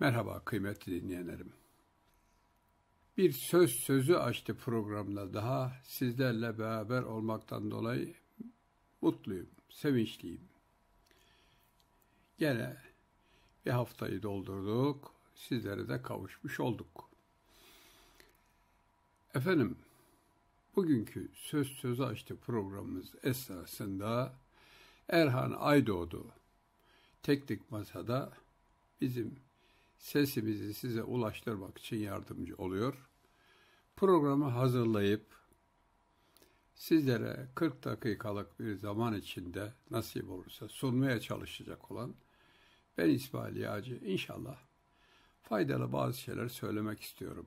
Merhaba kıymetli dinleyenlerim. Bir söz sözü açtı programda daha sizlerle beraber olmaktan dolayı mutluyum, sevinçliyim. Gene bir haftayı doldurduk, sizlere de kavuşmuş olduk. Efendim, bugünkü söz sözü açtı programımız esnasında Erhan Aydoğdu teknik masada bizim sesimizi size ulaştırmak için yardımcı oluyor. Programı hazırlayıp sizlere 40 dakikalık bir zaman içinde nasip olursa sunmaya çalışacak olan ben İsmail Yağcı inşallah faydalı bazı şeyler söylemek istiyorum.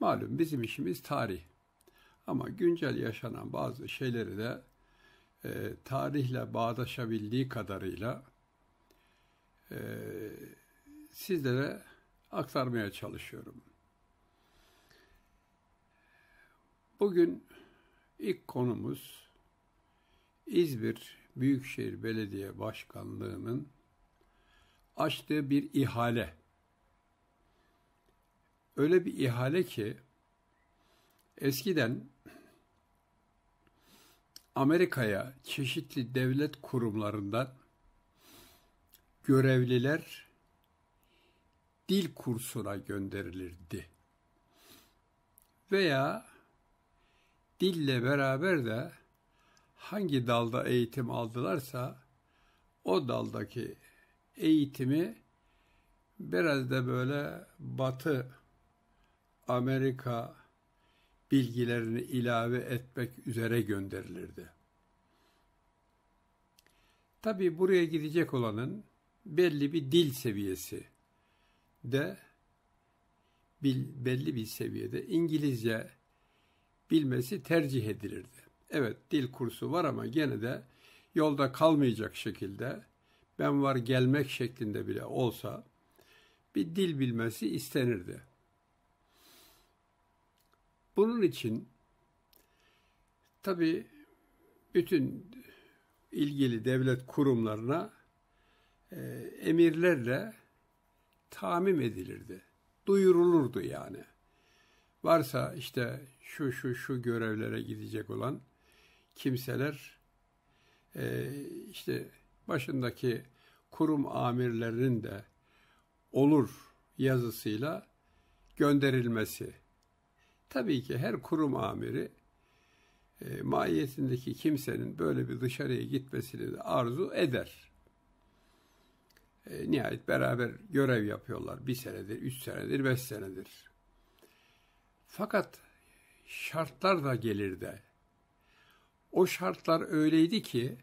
Malum bizim işimiz tarih ama güncel yaşanan bazı şeyleri de e, tarihle bağdaşabildiği kadarıyla e, sizlere aktarmaya çalışıyorum. Bugün ilk konumuz İzmir Büyükşehir Belediye Başkanlığı'nın açtığı bir ihale. Öyle bir ihale ki eskiden Amerika'ya çeşitli devlet kurumlarından görevliler dil kursuna gönderilirdi. Veya dille beraber de hangi dalda eğitim aldılarsa o daldaki eğitimi biraz da böyle Batı Amerika bilgilerini ilave etmek üzere gönderilirdi. Tabi buraya gidecek olanın belli bir dil seviyesi de bil, belli bir seviyede İngilizce bilmesi tercih edilirdi. Evet dil kursu var ama gene de yolda kalmayacak şekilde ben var gelmek şeklinde bile olsa bir dil bilmesi istenirdi. Bunun için tabi bütün ilgili devlet kurumlarına e, emirlerle tamim edilirdi. Duyurulurdu yani. Varsa işte şu şu şu görevlere gidecek olan kimseler e, işte başındaki kurum amirlerinin de olur yazısıyla gönderilmesi. Tabii ki her kurum amiri e, maiyetindeki kimsenin böyle bir dışarıya gitmesini de arzu eder. E, nihayet beraber görev yapıyorlar. Bir senedir, üç senedir, beş senedir. Fakat şartlar da gelir de. O şartlar öyleydi ki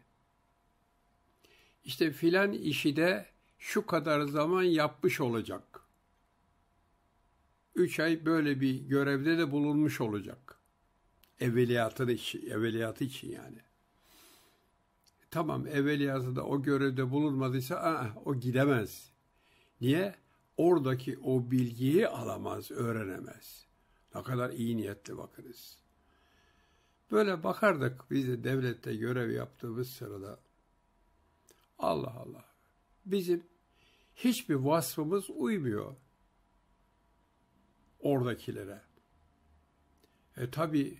işte filan işi de şu kadar zaman yapmış olacak. Üç ay böyle bir görevde de bulunmuş olacak. Evveliyatı için, evveliyatı için yani. Tamam evveliyatında o görevde bulunmadıysa ah, o gidemez. Niye? Oradaki o bilgiyi alamaz, öğrenemez. Ne kadar iyi niyetli bakınız. Böyle bakardık biz de devlette görev yaptığımız sırada. Allah Allah. Bizim hiçbir vasfımız uymuyor oradakilere. E tabi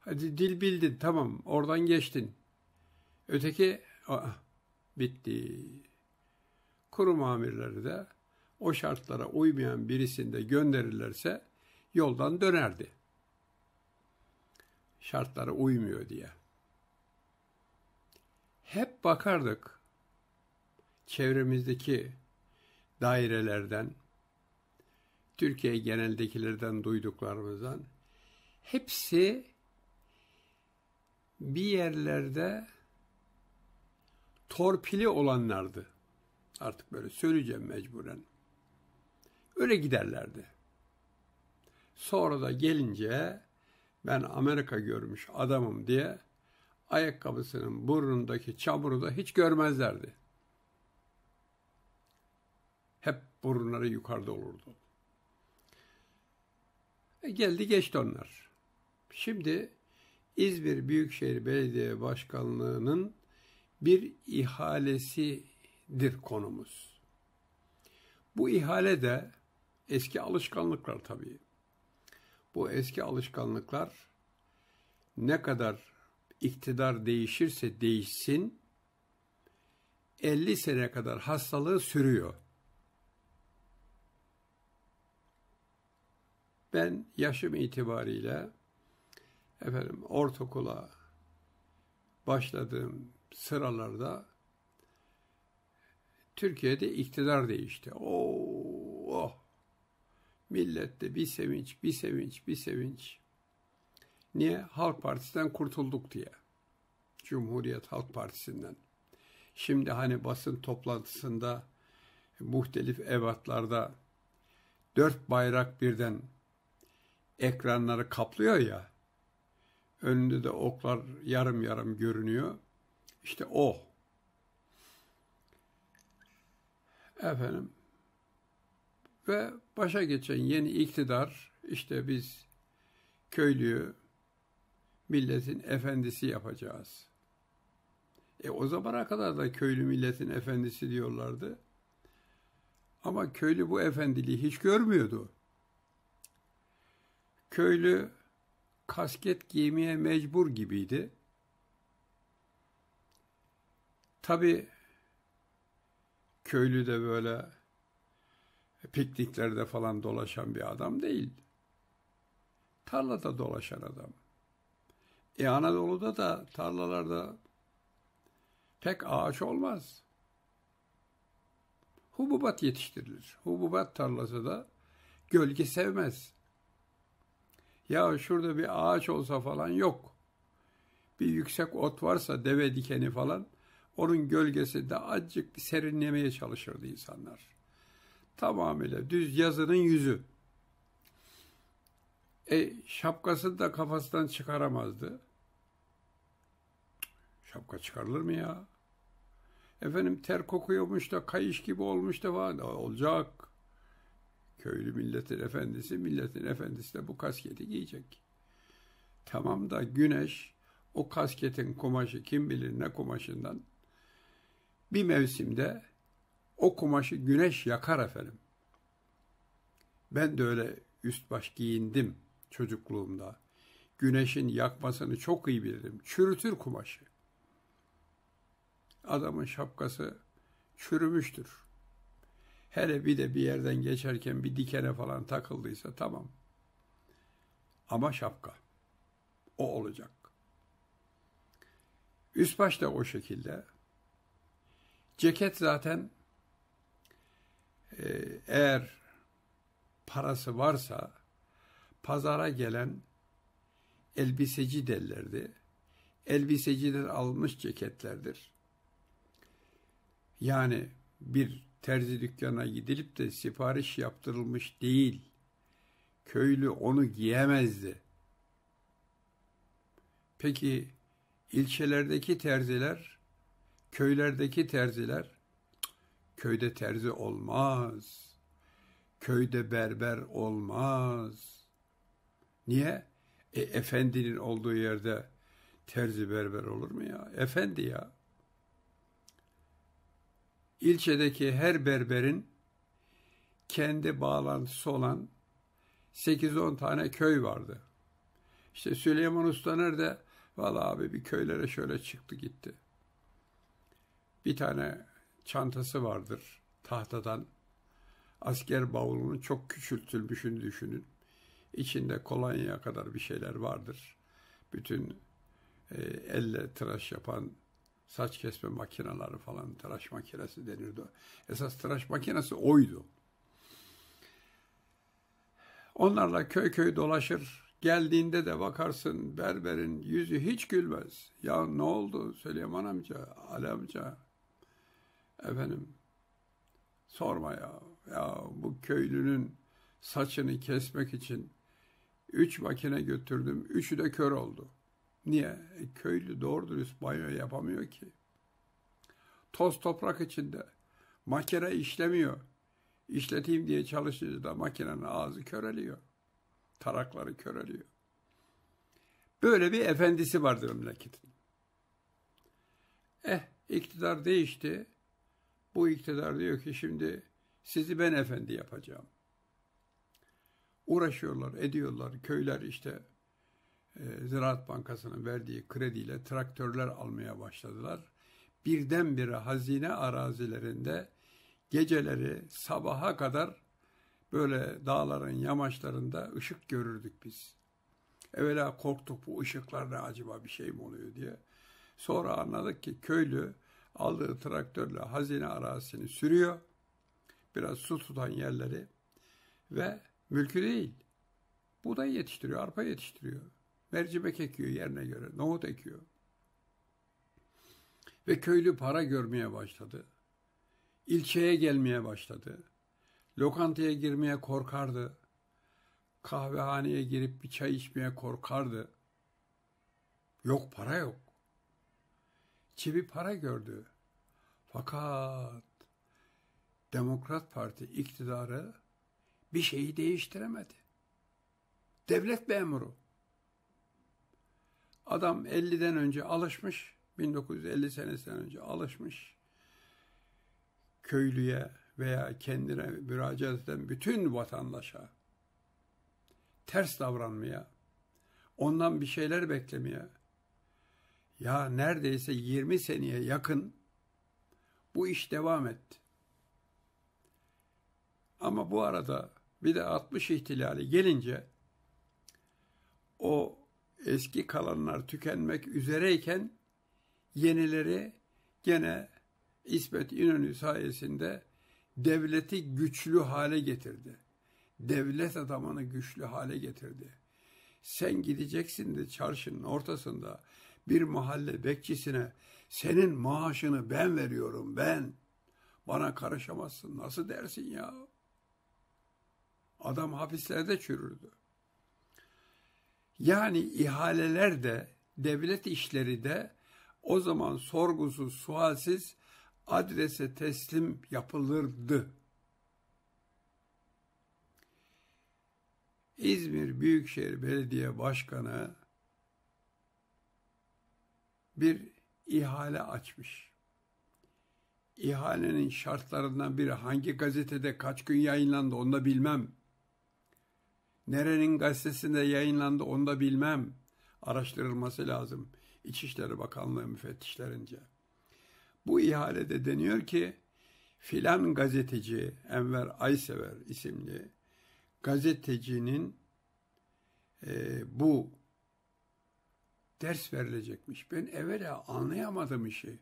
hadi dil bildin tamam oradan geçtin. Öteki aa, ah, bitti. Kurum amirleri de o şartlara uymayan birisini de gönderirlerse yoldan dönerdi. Şartlara uymuyor diye. Hep bakardık çevremizdeki dairelerden, Türkiye geneldekilerden duyduklarımızdan hepsi bir yerlerde torpili olanlardı. Artık böyle söyleyeceğim mecburen. Öyle giderlerdi. Sonra da gelince ben Amerika görmüş adamım diye ayakkabısının burnundaki çamuru da hiç görmezlerdi. Hep burunları yukarıda olurdu. E geldi geçti onlar. Şimdi İzmir Büyükşehir Belediye Başkanlığı'nın bir ihalesidir konumuz. Bu ihale de eski alışkanlıklar tabii. Bu eski alışkanlıklar ne kadar iktidar değişirse değişsin 50 sene kadar hastalığı sürüyor. Ben yaşım itibariyle efendim ortaokula başladığım sıralarda Türkiye'de iktidar değişti. Oo, oh. Millette bir sevinç, bir sevinç, bir sevinç. Niye? Halk Partisi'den kurtulduk diye. Cumhuriyet Halk Partisi'nden. Şimdi hani basın toplantısında muhtelif evatlarda dört bayrak birden ekranları kaplıyor ya. Önünde de oklar yarım yarım görünüyor. İşte o. Efendim ve başa geçen yeni iktidar işte biz köylüyü milletin efendisi yapacağız. E o zamana kadar da köylü milletin efendisi diyorlardı. Ama köylü bu efendiliği hiç görmüyordu. Köylü kasket giymeye mecbur gibiydi. Tabi köylü de böyle e, pikniklerde falan dolaşan bir adam değil. Tarlada dolaşan adam. E Anadolu'da da tarlalarda pek ağaç olmaz. Hububat yetiştirilir. Hububat tarlası da gölge sevmez. Ya şurada bir ağaç olsa falan yok. Bir yüksek ot varsa deve dikeni falan onun gölgesinde azıcık bir serinlemeye çalışırdı insanlar. Tamamıyla düz yazının yüzü. E, şapkasını da kafasından çıkaramazdı. Şapka çıkarılır mı ya? Efendim ter kokuyormuş da kayış gibi olmuş da falan. Olacak. Köylü milletin efendisi, milletin efendisi de bu kasketi giyecek. Tamam da güneş o kasketin kumaşı kim bilir ne kumaşından bir mevsimde o kumaşı güneş yakar efendim. Ben de öyle üst baş giyindim çocukluğumda. Güneşin yakmasını çok iyi bilirim. Çürütür kumaşı. Adamın şapkası çürümüştür. Hele bir de bir yerden geçerken bir dikene falan takıldıysa tamam. Ama şapka. O olacak. Üst baş da o şekilde. Ceket zaten e, eğer parası varsa pazara gelen elbiseci derlerdi. Elbiseciler almış ceketlerdir. Yani bir terzi dükkana gidilip de sipariş yaptırılmış değil. Köylü onu giyemezdi. Peki ilçelerdeki terziler Köylerdeki terziler, köyde terzi olmaz, köyde berber olmaz. Niye? E, efendinin olduğu yerde terzi berber olur mu ya? Efendi ya. İlçedeki her berberin kendi bağlantısı olan 8-10 tane köy vardı. İşte Süleyman Usta nerede? Valla abi bir köylere şöyle çıktı gitti. Bir tane çantası vardır tahtadan. Asker bavulunun çok küçültülmüşünü düşünün. İçinde Kolonya kadar bir şeyler vardır. Bütün e, elle tıraş yapan saç kesme makineleri falan tıraş makinesi denirdi. Esas tıraş makinesi oydu. Onlarla köy köy dolaşır. Geldiğinde de bakarsın berberin yüzü hiç gülmez. Ya ne oldu Süleyman amca, Ali amca, Efendim sorma ya. Ya bu köylünün saçını kesmek için üç makine götürdüm. Üçü de kör oldu. Niye? E, köylü doğru dürüst banyo yapamıyor ki. Toz toprak içinde. Makine işlemiyor. İşleteyim diye çalışınca da makinenin ağzı köreliyor. Tarakları köreliyor. Böyle bir efendisi vardı memleketin. Eh iktidar değişti. Bu iktidar diyor ki şimdi sizi ben efendi yapacağım. Uğraşıyorlar, ediyorlar. Köyler işte e, Ziraat Bankası'nın verdiği krediyle traktörler almaya başladılar. Birdenbire hazine arazilerinde geceleri sabaha kadar böyle dağların yamaçlarında ışık görürdük biz. Evvela korktuk bu ışıklar ne acaba bir şey mi oluyor diye. Sonra anladık ki köylü aldığı traktörle hazine arazisini sürüyor. Biraz su tutan yerleri ve mülkü değil. Buğday yetiştiriyor, arpa yetiştiriyor. Mercimek ekiyor yerine göre, nohut ekiyor. Ve köylü para görmeye başladı. İlçeye gelmeye başladı. Lokantaya girmeye korkardı. Kahvehaneye girip bir çay içmeye korkardı. Yok para yok çivi para gördü. Fakat Demokrat Parti iktidarı bir şeyi değiştiremedi. Devlet memuru. Adam 50'den önce alışmış, 1950 senesinden önce alışmış. Köylüye veya kendine müracaat eden bütün vatandaşa ters davranmaya, ondan bir şeyler beklemeye, ya neredeyse 20 seneye yakın bu iş devam etti. Ama bu arada bir de 60 ihtilali gelince o eski kalanlar tükenmek üzereyken yenileri gene İsmet İnönü sayesinde devleti güçlü hale getirdi. Devlet adamını güçlü hale getirdi. Sen gideceksin de çarşının ortasında bir mahalle bekçisine senin maaşını ben veriyorum ben. Bana karışamazsın nasıl dersin ya? Adam hapislerde çürürdü. Yani ihaleler de devlet işleri de o zaman sorgusuz sualsiz adrese teslim yapılırdı. İzmir Büyükşehir Belediye Başkanı bir ihale açmış. İhalenin şartlarından biri hangi gazetede kaç gün yayınlandı onu da bilmem. Nerenin gazetesinde yayınlandı onu da bilmem. Araştırılması lazım İçişleri Bakanlığı müfettişlerince. Bu ihalede deniyor ki filan gazeteci Enver Aysever isimli gazetecinin e, bu ders verilecekmiş. Ben evvela anlayamadım işi.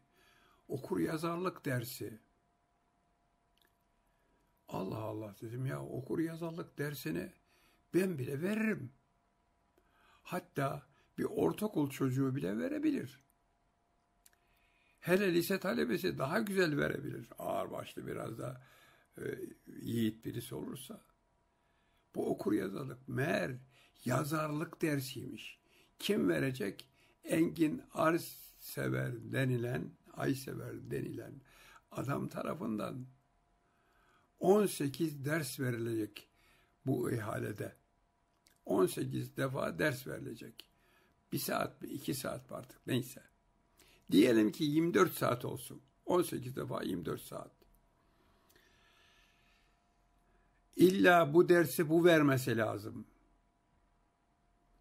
Okur yazarlık dersi. Allah Allah dedim ya okur yazarlık dersini ben bile veririm. Hatta bir ortaokul çocuğu bile verebilir. Hele lise talebesi daha güzel verebilir. Ağır başlı biraz da e, yiğit birisi olursa. Bu okur yazarlık meğer yazarlık dersiymiş. Kim verecek? Engin sever denilen, Ay sever denilen adam tarafından 18 ders verilecek bu ihalede. 18 defa ders verilecek. Bir saat mi, iki saat mi artık neyse. Diyelim ki 24 saat olsun. 18 defa 24 saat. İlla bu dersi bu vermesi lazım.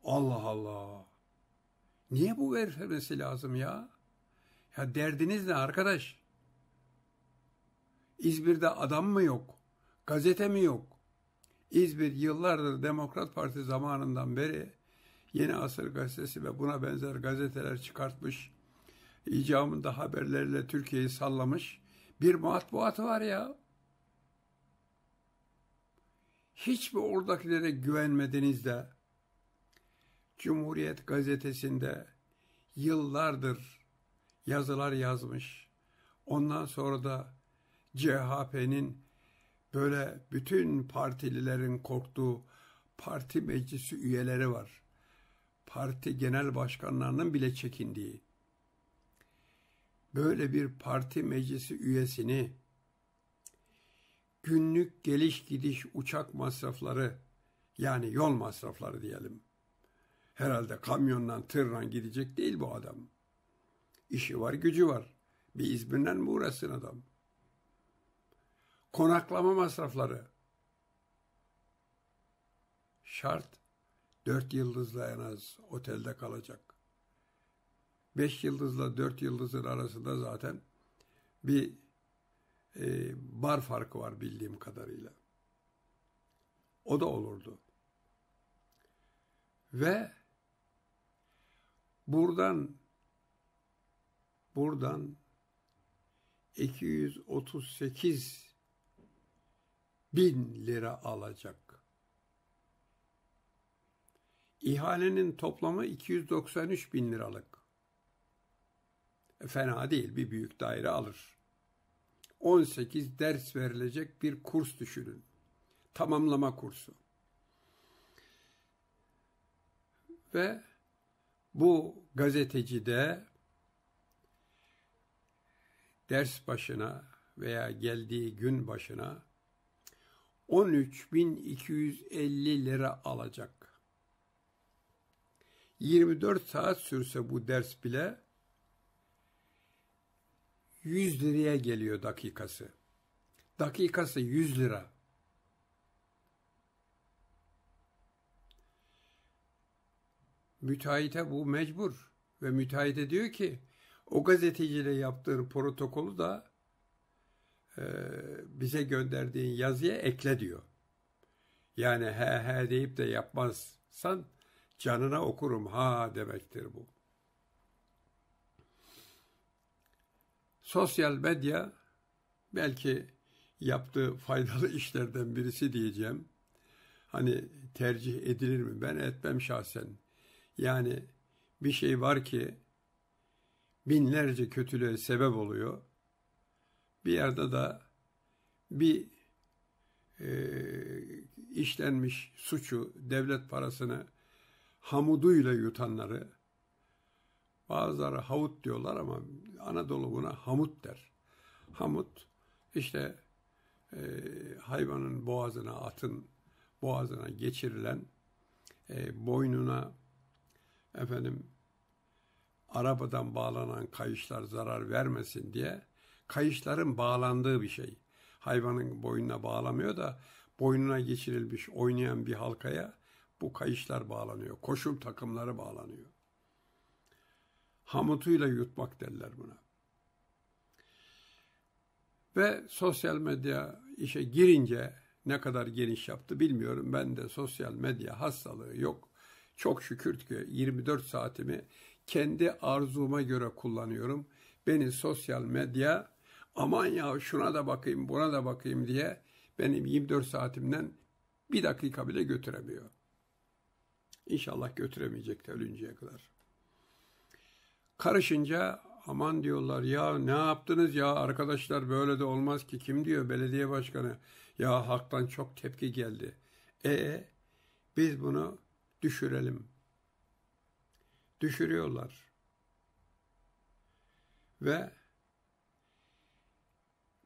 Allah Allah. Niye bu vermesi lazım ya? Ya derdiniz ne arkadaş? İzmir'de adam mı yok? Gazete mi yok? İzmir yıllardır Demokrat Parti zamanından beri Yeni Asır Gazetesi ve buna benzer gazeteler çıkartmış. İcamında haberlerle Türkiye'yi sallamış. Bir matbuatı var ya. Hiç mi oradakilere güvenmediniz de Cumhuriyet gazetesinde yıllardır yazılar yazmış. Ondan sonra da CHP'nin böyle bütün partililerin korktuğu parti meclisi üyeleri var. Parti genel başkanlarının bile çekindiği. Böyle bir parti meclisi üyesini günlük geliş gidiş uçak masrafları yani yol masrafları diyelim Herhalde kamyondan tırla gidecek değil bu adam. İşi var gücü var. Bir İzmir'den mi uğrasın adam? Konaklama masrafları. Şart dört yıldızla en az otelde kalacak. Beş yıldızla dört yıldızın arasında zaten bir e, bar farkı var bildiğim kadarıyla. O da olurdu. Ve Buradan buradan 238 bin lira alacak. İhalenin toplamı 293 bin liralık. E, fena değil bir büyük daire alır. 18 ders verilecek bir kurs düşünün. Tamamlama kursu. Ve bu gazeteci de ders başına veya geldiği gün başına 13.250 lira alacak. 24 saat sürse bu ders bile 100 liraya geliyor dakikası. Dakikası 100 lira. müteahhite bu mecbur. Ve müteahhite diyor ki o gazeteciyle yaptığın protokolü da e, bize gönderdiğin yazıya ekle diyor. Yani he he deyip de yapmazsan canına okurum ha demektir bu. Sosyal medya belki yaptığı faydalı işlerden birisi diyeceğim. Hani tercih edilir mi? Ben etmem şahsen. Yani bir şey var ki binlerce kötülüğe sebep oluyor. Bir yerde de bir e, işlenmiş suçu, devlet parasını hamuduyla yutanları bazıları havut diyorlar ama Anadolu buna hamut der. Hamut işte e, hayvanın boğazına, atın boğazına geçirilen, e, boynuna efendim arabadan bağlanan kayışlar zarar vermesin diye kayışların bağlandığı bir şey. Hayvanın boynuna bağlamıyor da boynuna geçirilmiş oynayan bir halkaya bu kayışlar bağlanıyor. Koşul takımları bağlanıyor. Hamutuyla yutmak derler buna. Ve sosyal medya işe girince ne kadar geniş yaptı bilmiyorum. Ben de sosyal medya hastalığı yok. Çok şükür ki 24 saatimi kendi arzuma göre kullanıyorum. Beni sosyal medya aman ya şuna da bakayım buna da bakayım diye benim 24 saatimden bir dakika bile götüremiyor. İnşallah götüremeyecek de ölünceye kadar. Karışınca aman diyorlar ya ne yaptınız ya arkadaşlar böyle de olmaz ki kim diyor belediye başkanı ya halktan çok tepki geldi. E biz bunu düşürelim. Düşürüyorlar. Ve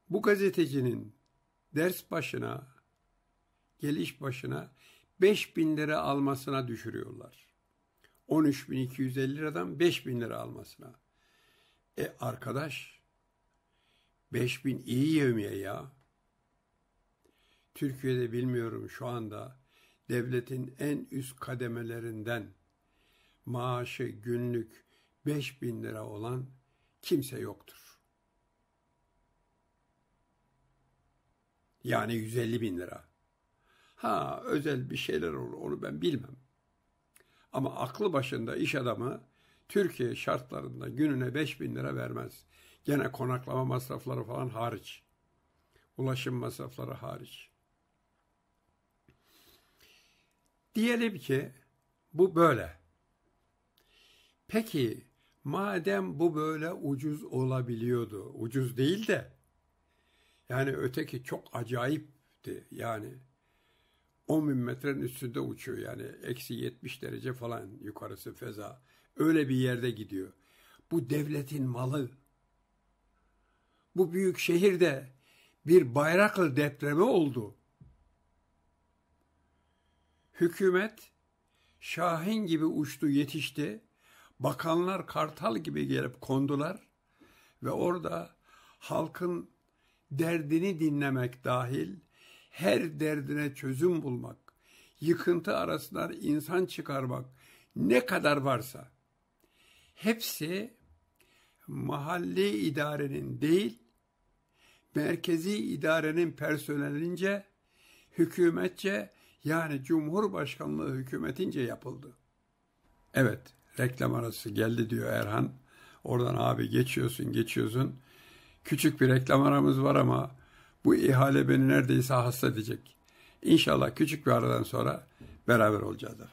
bu gazetecinin ders başına, geliş başına 5 bin lira almasına düşürüyorlar. 13.250 liradan bin lira almasına. E arkadaş 5 bin iyi yevmiye ya. Türkiye'de bilmiyorum şu anda devletin en üst kademelerinden maaşı günlük 5 bin lira olan kimse yoktur. Yani 150 bin lira. Ha özel bir şeyler olur onu ben bilmem. Ama aklı başında iş adamı Türkiye şartlarında gününe 5 bin lira vermez. Gene konaklama masrafları falan hariç. Ulaşım masrafları hariç. Diyelim ki bu böyle. Peki madem bu böyle ucuz olabiliyordu, ucuz değil de yani öteki çok acayipti yani 10 bin metrenin üstünde uçuyor yani eksi 70 derece falan yukarısı feza öyle bir yerde gidiyor. Bu devletin malı. Bu büyük şehirde bir bayraklı depremi oldu. Hükümet şahin gibi uçtu yetişti. Bakanlar kartal gibi gelip kondular ve orada halkın derdini dinlemek dahil her derdine çözüm bulmak, yıkıntı arasından insan çıkarmak ne kadar varsa hepsi mahalli idarenin değil merkezi idarenin personelince hükümetçe yani Cumhurbaşkanlığı hükümetince yapıldı. Evet, reklam arası geldi diyor Erhan. Oradan abi geçiyorsun, geçiyorsun. Küçük bir reklam aramız var ama bu ihale beni neredeyse hasta edecek. İnşallah küçük bir aradan sonra beraber olacağız efendim.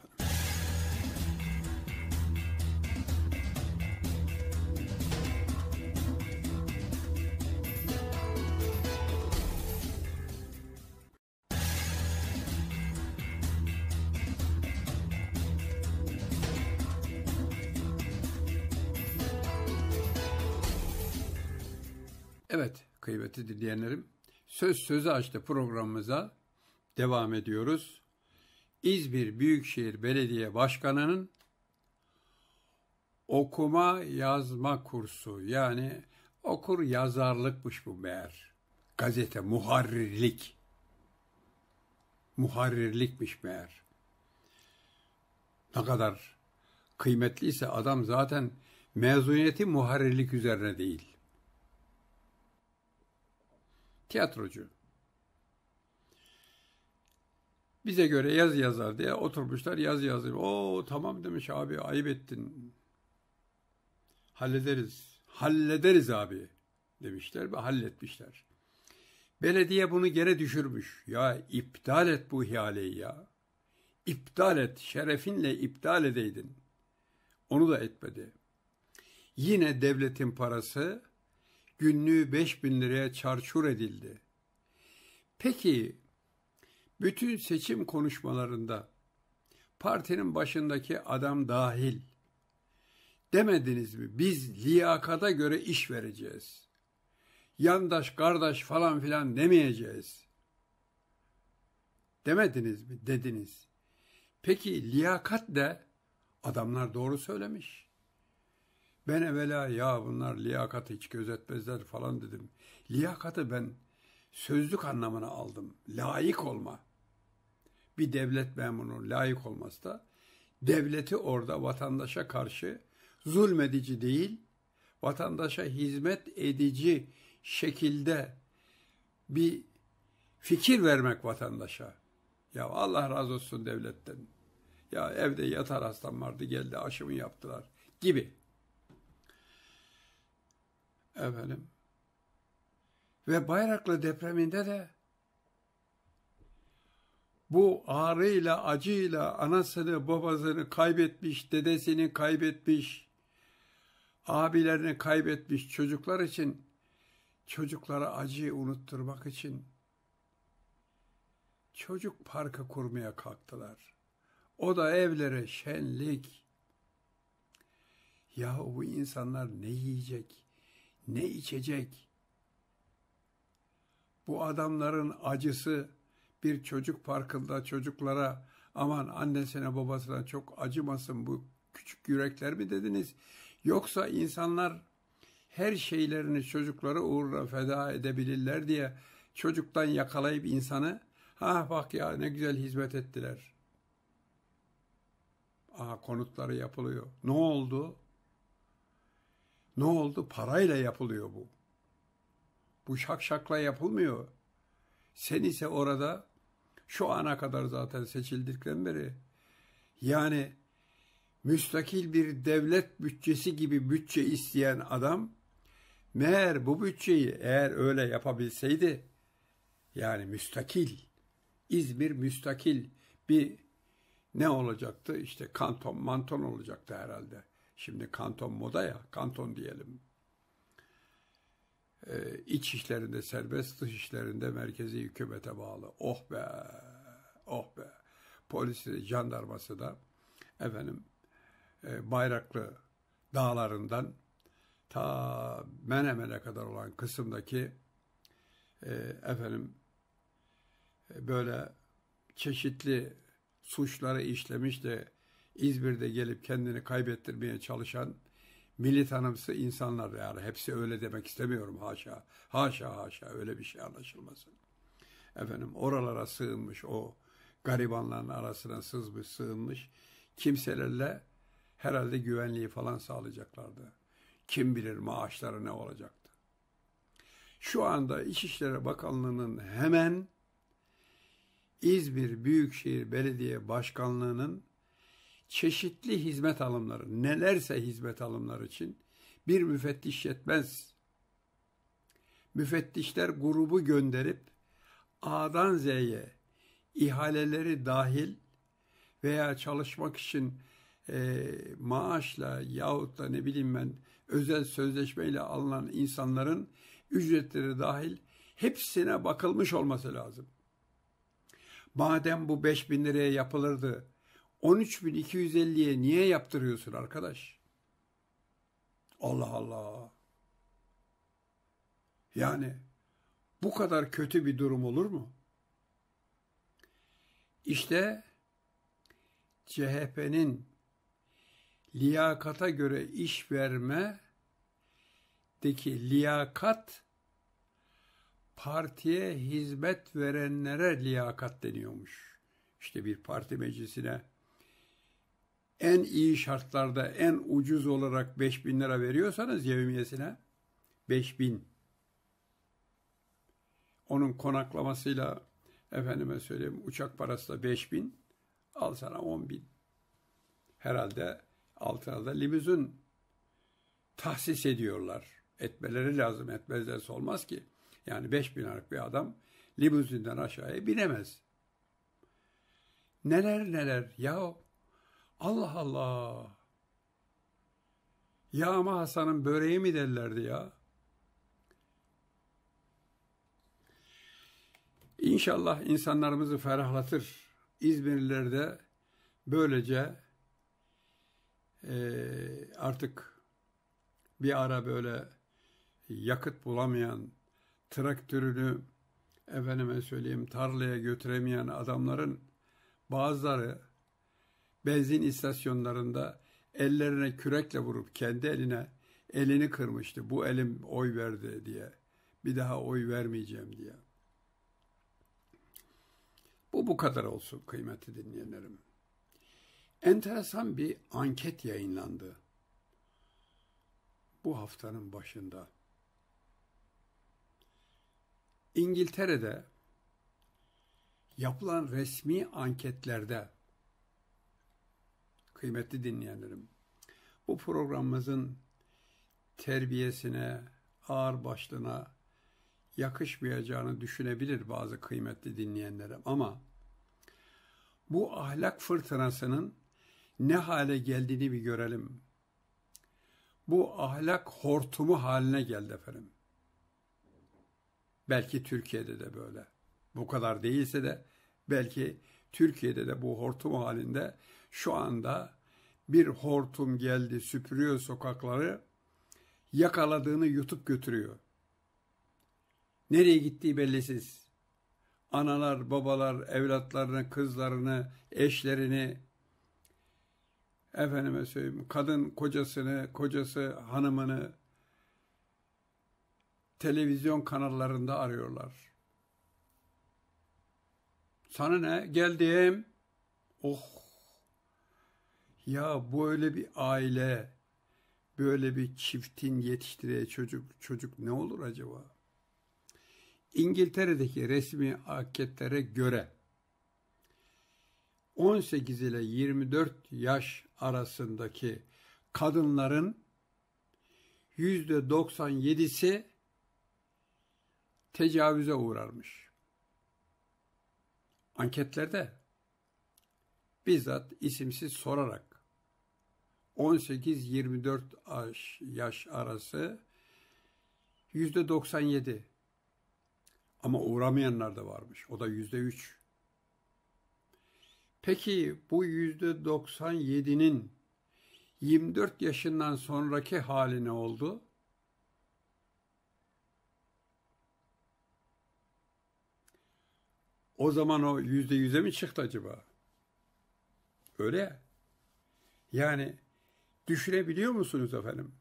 Evet kıymetli dinleyenlerim, Söz Sözü Açtı programımıza devam ediyoruz. İzmir Büyükşehir Belediye Başkanı'nın okuma yazma kursu yani okur yazarlıkmış bu meğer. Gazete muharrirlik. Muharrirlikmiş meğer. Ne kadar kıymetliyse adam zaten mezuniyeti muharrirlik üzerine değil Tiyatrocu. Bize göre yaz yazar diye oturmuşlar yaz yazıyor. O tamam demiş abi ayıp ettin. Hallederiz. Hallederiz abi demişler ve halletmişler. Belediye bunu geri düşürmüş. Ya iptal et bu ihaleyi ya. İptal et. Şerefinle iptal edeydin. Onu da etmedi. Yine devletin parası günlüğü 5000 liraya çarçur edildi. Peki bütün seçim konuşmalarında partinin başındaki adam dahil demediniz mi? Biz liyakata göre iş vereceğiz. Yandaş, kardeş falan filan demeyeceğiz. Demediniz mi? Dediniz. Peki liyakat de adamlar doğru söylemiş. Ben evvela ya bunlar liyakatı hiç gözetmezler falan dedim. Liyakatı ben sözlük anlamına aldım. Layık olma. Bir devlet memuru layık olması da devleti orada vatandaşa karşı zulmedici değil, vatandaşa hizmet edici şekilde bir fikir vermek vatandaşa. Ya Allah razı olsun devletten. Ya evde yatar hastam vardı geldi aşımı yaptılar gibi efendim. Ve Bayraklı depreminde de bu ağrıyla, acıyla anasını, babasını kaybetmiş, dedesini kaybetmiş, abilerini kaybetmiş çocuklar için, çocuklara acıyı unutturmak için çocuk parkı kurmaya kalktılar. O da evlere şenlik. Yahu bu insanlar ne yiyecek? ne içecek? Bu adamların acısı bir çocuk parkında çocuklara aman annesine babasına çok acımasın bu küçük yürekler mi dediniz? Yoksa insanlar her şeylerini çocuklara uğruna feda edebilirler diye çocuktan yakalayıp insanı ha bak ya ne güzel hizmet ettiler. Aha konutları yapılıyor. Ne oldu? Ne oldu? Parayla yapılıyor bu. Bu şak şakla yapılmıyor. Sen ise orada şu ana kadar zaten seçildikten beri yani müstakil bir devlet bütçesi gibi bütçe isteyen adam meğer bu bütçeyi eğer öyle yapabilseydi yani müstakil İzmir müstakil bir ne olacaktı? İşte kanton, manton olacaktı herhalde. Şimdi kanton moda ya, kanton diyelim. Ee, iç işlerinde serbest, dış işlerinde merkezi hükümete bağlı. Oh be, oh be. Polisi, jandarması da efendim e, bayraklı dağlarından ta Menemen'e kadar olan kısımdaki e, efendim e, böyle çeşitli suçları işlemiş de İzmir'de gelip kendini kaybettirmeye çalışan militanımsı insanlar yani hepsi öyle demek istemiyorum haşa. Haşa haşa öyle bir şey anlaşılmasın. Efendim oralara sığınmış o garibanların arasına sızmış sığınmış kimselerle herhalde güvenliği falan sağlayacaklardı. Kim bilir maaşları ne olacaktı. Şu anda İçişleri Bakanlığı'nın hemen İzmir Büyükşehir Belediye Başkanlığı'nın çeşitli hizmet alımları, nelerse hizmet alımları için bir müfettiş yetmez. Müfettişler grubu gönderip A'dan Z'ye ihaleleri dahil veya çalışmak için e, maaşla yahut da ne bileyim ben özel sözleşmeyle alınan insanların ücretleri dahil hepsine bakılmış olması lazım. Madem bu 5 bin liraya yapılırdı 13.250'ye niye yaptırıyorsun arkadaş? Allah Allah. Yani bu kadar kötü bir durum olur mu? İşte CHP'nin liyakata göre iş verme deki liyakat partiye hizmet verenlere liyakat deniyormuş. İşte bir parti meclisine en iyi şartlarda en ucuz olarak 5 bin lira veriyorsanız yevmiyesine 5 bin onun konaklamasıyla efendime söyleyeyim uçak parası da 5 bin al sana 10 bin herhalde altına da limüzin tahsis ediyorlar etmeleri lazım etmezlerse olmaz ki yani 5 bin liralık bir adam limuzinden aşağıya binemez neler neler yahu Allah Allah. Ya ama Hasan'ın böreği mi derlerdi ya? İnşallah insanlarımızı ferahlatır. İzmirlilerde böylece e, artık bir ara böyle yakıt bulamayan, traktörünü efendime söyleyeyim tarlaya götüremeyen adamların bazıları benzin istasyonlarında ellerine kürekle vurup kendi eline elini kırmıştı. Bu elim oy verdi diye. Bir daha oy vermeyeceğim diye. Bu bu kadar olsun kıymetli dinleyenlerim. Enteresan bir anket yayınlandı. Bu haftanın başında. İngiltere'de yapılan resmi anketlerde kıymetli dinleyenlerim, bu programımızın terbiyesine, ağır başlığına yakışmayacağını düşünebilir bazı kıymetli dinleyenlerim ama bu ahlak fırtınasının ne hale geldiğini bir görelim. Bu ahlak hortumu haline geldi efendim. Belki Türkiye'de de böyle. Bu kadar değilse de belki Türkiye'de de bu hortum halinde şu anda bir hortum geldi süpürüyor sokakları, yakaladığını yutup götürüyor. Nereye gittiği bellisiz. Analar, babalar, evlatlarını, kızlarını, eşlerini, efendime söyleyeyim, kadın kocasını, kocası hanımını televizyon kanallarında arıyorlar. Sana ne? Geldim. Oh ya bu öyle bir aile, böyle bir çiftin yetiştireceği çocuk, çocuk ne olur acaba? İngiltere'deki resmi anketlere göre 18 ile 24 yaş arasındaki kadınların %97'si tecavüze uğrarmış. Anketlerde bizzat isimsiz sorarak 18-24 yaş arası yüzde 97. Ama uğramayanlar da varmış. O da yüzde 3. Peki bu yüzde 97'nin 24 yaşından sonraki hali ne oldu? O zaman o yüzde yüze mi çıktı acaba? Öyle. Yani Düşünebiliyor musunuz efendim?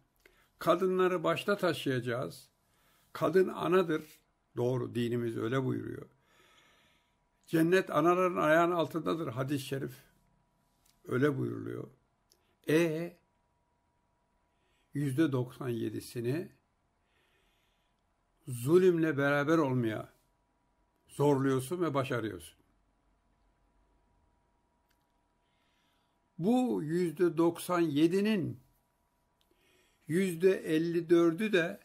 Kadınları başta taşıyacağız. Kadın anadır. Doğru dinimiz öyle buyuruyor. Cennet anaların ayağının altındadır hadis-i şerif. Öyle buyuruluyor. E yüzde 97'sini zulümle beraber olmaya zorluyorsun ve başarıyorsun. Bu yüzde 97'nin yüzde 54'ü de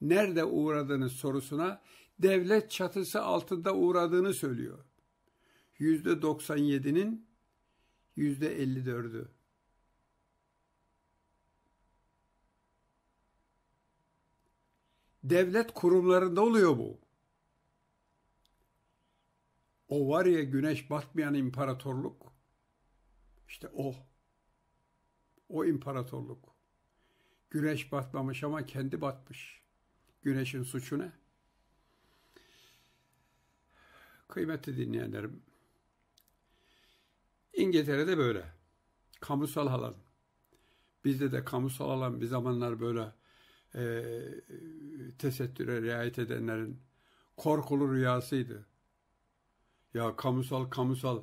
nerede uğradığını sorusuna devlet çatısı altında uğradığını söylüyor. Yüzde 97'nin yüzde 54'ü. Devlet kurumlarında oluyor bu. O var ya güneş batmayan imparatorluk, işte o. O imparatorluk. Güneş batmamış ama kendi batmış. Güneşin suçu ne? Kıymetli dinleyenlerim, İngiltere'de böyle. Kamusal alan. Bizde de kamusal alan bir zamanlar böyle e, tesettüre riayet edenlerin korkulu rüyasıydı. Ya kamusal kamusal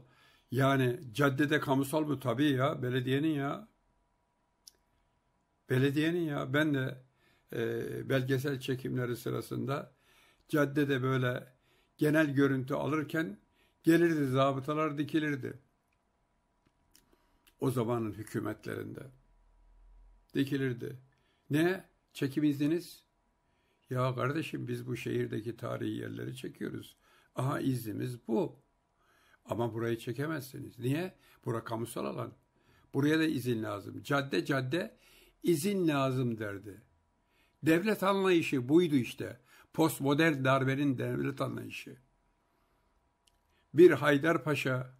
yani caddede kamusal mı? Tabii ya. Belediyenin ya. Belediyenin ya. Ben de e, belgesel çekimleri sırasında caddede böyle genel görüntü alırken gelirdi zabıtalar dikilirdi. O zamanın hükümetlerinde dikilirdi. Ne? Çekim izniniz? Ya kardeşim biz bu şehirdeki tarihi yerleri çekiyoruz. Aha iznimiz bu. Ama burayı çekemezsiniz. Niye? Bura kamusal alan. Buraya da izin lazım. Cadde cadde izin lazım derdi. Devlet anlayışı buydu işte. Postmodern darbenin devlet anlayışı. Bir Haydarpaşa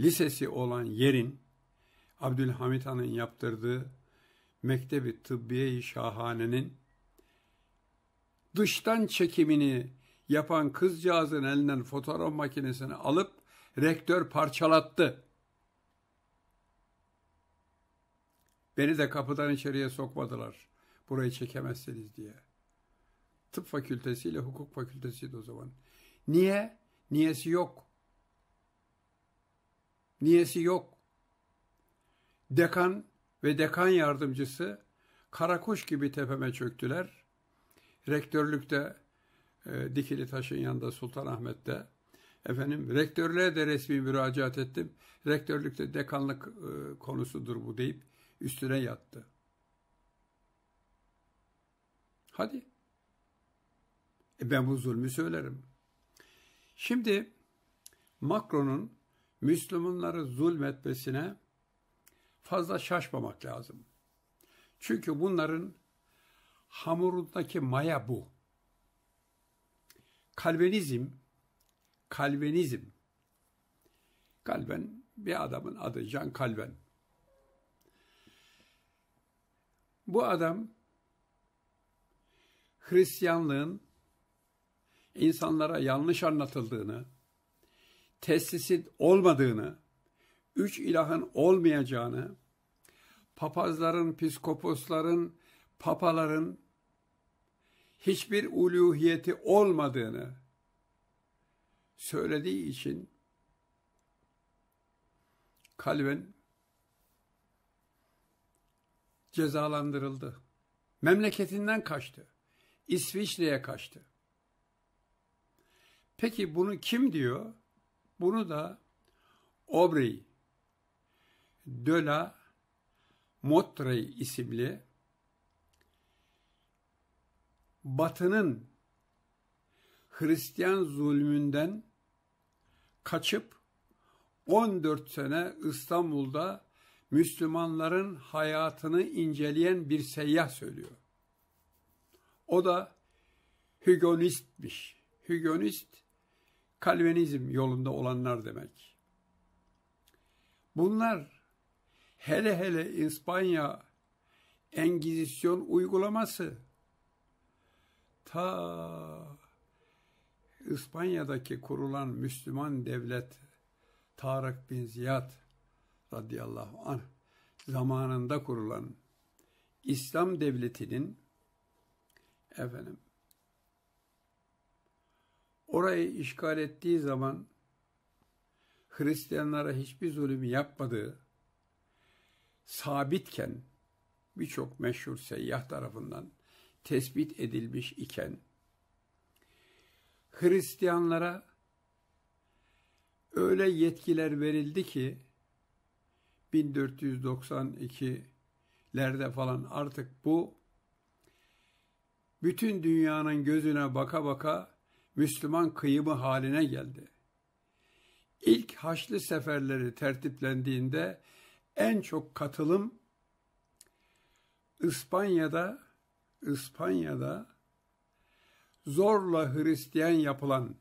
lisesi olan yerin Abdülhamit Han'ın yaptırdığı Mektebi Tıbbiye-i Şahane'nin dıştan çekimini yapan kızcağızın elinden fotoğraf makinesini alıp rektör parçalattı. Beni de kapıdan içeriye sokmadılar. Burayı çekemezsiniz diye. Tıp fakültesiyle hukuk fakültesiydi o zaman. Niye? Niyesi yok. Niyesi yok. Dekan ve dekan yardımcısı karakuş gibi tepeme çöktüler. Rektörlükte ee, Dikili Taş'ın yanında Sultanahmet'te. Efendim rektörlüğe de resmi müracaat ettim. Rektörlükte dekanlık e, konusudur bu deyip üstüne yattı. Hadi. E ben bu zulmü söylerim. Şimdi Macron'un Müslümanları zulmetmesine fazla şaşmamak lazım. Çünkü bunların hamurundaki maya bu. Kalvenizm, Kalvenizm. Kalven bir adamın adı Jean Kalven. Bu adam Hristiyanlığın insanlara yanlış anlatıldığını, tesisin olmadığını, üç ilahın olmayacağını, papazların, piskoposların, papaların hiçbir uluhiyeti olmadığını söylediği için kalben cezalandırıldı. Memleketinden kaçtı. İsviçre'ye kaçtı. Peki bunu kim diyor? Bunu da Aubrey de la Mottray isimli Batı'nın Hristiyan zulmünden kaçıp 14 sene İstanbul'da Müslümanların hayatını inceleyen bir seyyah söylüyor. O da Hügonistmiş. Hügonist, Kalvinizm yolunda olanlar demek. Bunlar hele hele İspanya Engizisyon uygulaması ta İspanya'daki kurulan Müslüman devlet Tarık bin Ziyad radıyallahu anh zamanında kurulan İslam devletinin efendim orayı işgal ettiği zaman Hristiyanlara hiçbir zulüm yapmadığı sabitken birçok meşhur seyyah tarafından tespit edilmiş iken Hristiyanlara öyle yetkiler verildi ki 1492'lerde falan artık bu bütün dünyanın gözüne baka baka Müslüman kıyımı haline geldi. İlk Haçlı seferleri tertiplendiğinde en çok katılım İspanya'da İspanya'da zorla Hristiyan yapılan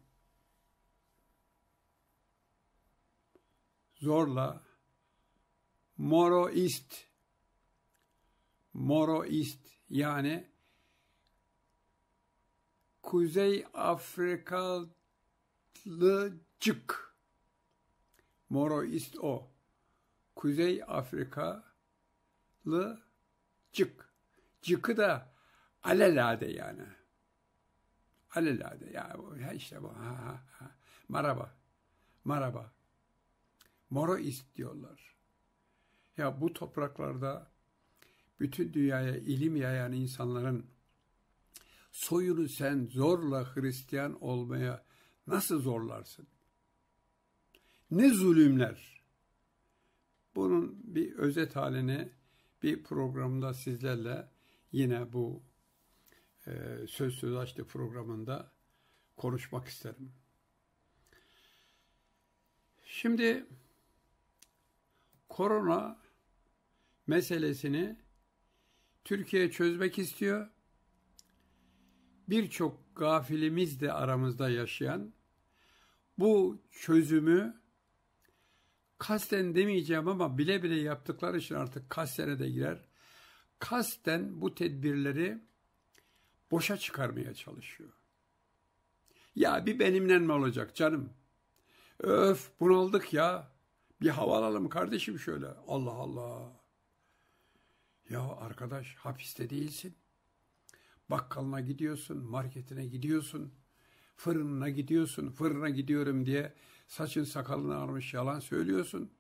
zorla Moroist Moroist yani Kuzey Afrikalıcık Moroist o Kuzey Afrikalı cık. Cıkı da Alelade yani. Alelade ya işte bu. Ha, ha, ha. Maraba. Maraba. Moro istiyorlar. Ya bu topraklarda bütün dünyaya ilim yayan insanların soyunu sen zorla Hristiyan olmaya nasıl zorlarsın? Ne zulümler? Bunun bir özet halini bir programda sizlerle yine bu e, Söz Söz Açtı programında konuşmak isterim. Şimdi korona meselesini Türkiye çözmek istiyor. Birçok gafilimiz de aramızda yaşayan bu çözümü kasten demeyeceğim ama bile bile yaptıkları için artık kastene de girer. Kasten bu tedbirleri boşa çıkarmaya çalışıyor. Ya bir benimle mi olacak canım? Öf bunaldık ya. Bir hava alalım kardeşim şöyle. Allah Allah. Ya arkadaş hapiste değilsin. Bakkalına gidiyorsun, marketine gidiyorsun, fırınına gidiyorsun, fırına gidiyorum diye saçın sakalını almış yalan söylüyorsun.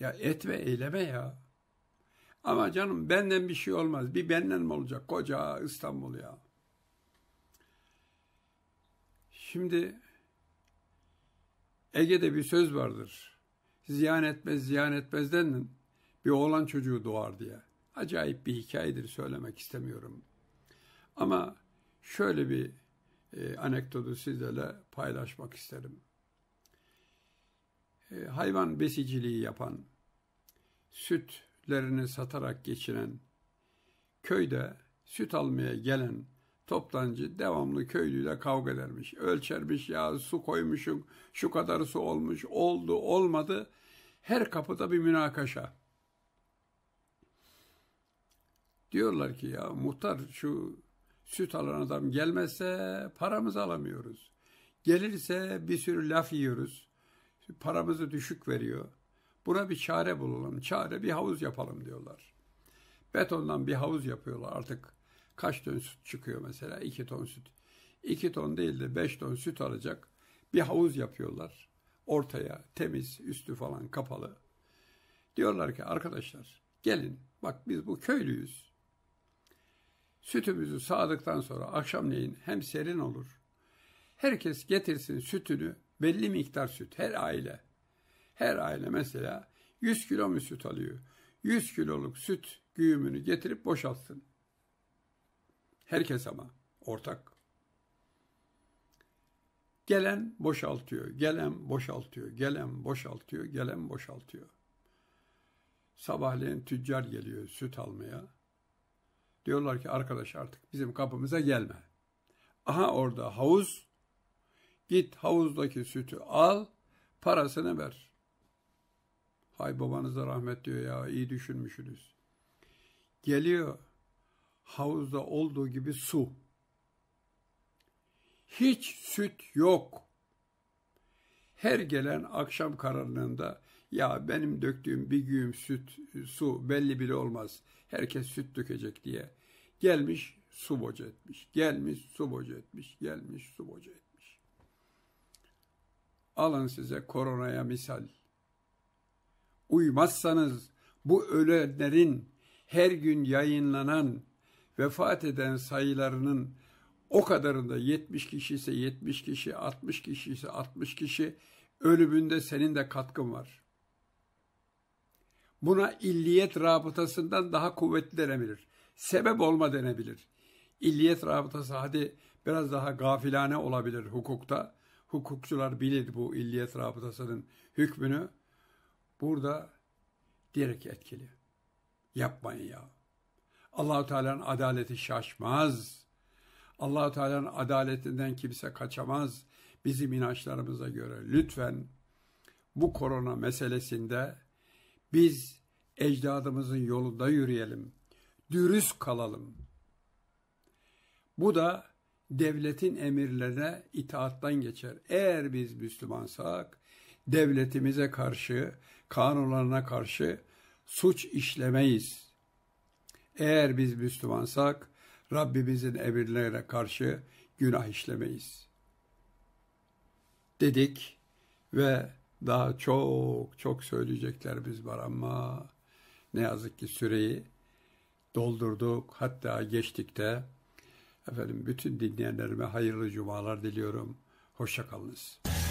Ya etme ve eyleme ya. Ama canım benden bir şey olmaz. Bir benden mi olacak koca İstanbul ya. Şimdi Ege'de bir söz vardır. Ziyan etmez, ziyan etmezden bir oğlan çocuğu doğar diye. Acayip bir hikayedir söylemek istemiyorum. Ama şöyle bir e, anekdotu sizlerle paylaşmak isterim. E, hayvan besiciliği yapan, sütlerini satarak geçinen, köyde süt almaya gelen Toptancı devamlı köylüyle kavga edermiş. Ölçermiş ya su koymuşum şu kadar su olmuş oldu olmadı. Her kapıda bir münakaşa. Diyorlar ki ya muhtar şu süt alan adam gelmezse paramızı alamıyoruz. Gelirse bir sürü laf yiyoruz. Paramızı düşük veriyor. Buna bir çare bulalım. Çare bir havuz yapalım diyorlar. Betondan bir havuz yapıyorlar artık kaç ton süt çıkıyor mesela? 2 ton süt. 2 ton değil de 5 ton süt alacak bir havuz yapıyorlar. Ortaya temiz, üstü falan kapalı. Diyorlar ki arkadaşlar gelin bak biz bu köylüyüz. Sütümüzü sağdıktan sonra akşamleyin hem serin olur. Herkes getirsin sütünü belli miktar süt her aile. Her aile mesela 100 kilo mu süt alıyor? 100 kiloluk süt güğümünü getirip boşaltsın. Herkes ama ortak. Gelen boşaltıyor, gelen boşaltıyor, gelen boşaltıyor, gelen boşaltıyor. Sabahleyin tüccar geliyor süt almaya. Diyorlar ki arkadaş artık bizim kapımıza gelme. Aha orada havuz. Git havuzdaki sütü al, parasını ver. Hay babanıza rahmet diyor ya iyi düşünmüşsünüz. Geliyor havuzda olduğu gibi su. Hiç süt yok. Her gelen akşam kararlığında ya benim döktüğüm bir güğüm süt, su belli bile olmaz. Herkes süt dökecek diye. Gelmiş su boca etmiş. Gelmiş su boca etmiş. Gelmiş su boca etmiş. Alın size koronaya misal. Uymazsanız bu ölenlerin her gün yayınlanan vefat eden sayılarının o kadarında 70 kişi ise 70 kişi, 60 kişi ise 60 kişi ölümünde senin de katkın var. Buna illiyet rabıtasından daha kuvvetli denebilir. Sebep olma denebilir. İlliyet rabıtası hadi biraz daha gafilane olabilir hukukta. Hukukçular bilir bu illiyet rabıtasının hükmünü. Burada direkt etkili. Yapmayın ya. Allahu Teala'nın adaleti şaşmaz. Allahu Teala'nın adaletinden kimse kaçamaz bizim inançlarımıza göre. Lütfen bu korona meselesinde biz ecdadımızın yolunda yürüyelim. Dürüst kalalım. Bu da devletin emirlerine itaattan geçer. Eğer biz Müslümansak devletimize karşı, kanunlarına karşı suç işlemeyiz. Eğer biz Müslümansak Rabbimizin emirlerine karşı günah işlemeyiz. Dedik ve daha çok çok söyleyeceklerimiz var ama ne yazık ki süreyi doldurduk. Hatta geçtik de efendim bütün dinleyenlerime hayırlı cumalar diliyorum. Hoşçakalınız. kalınız.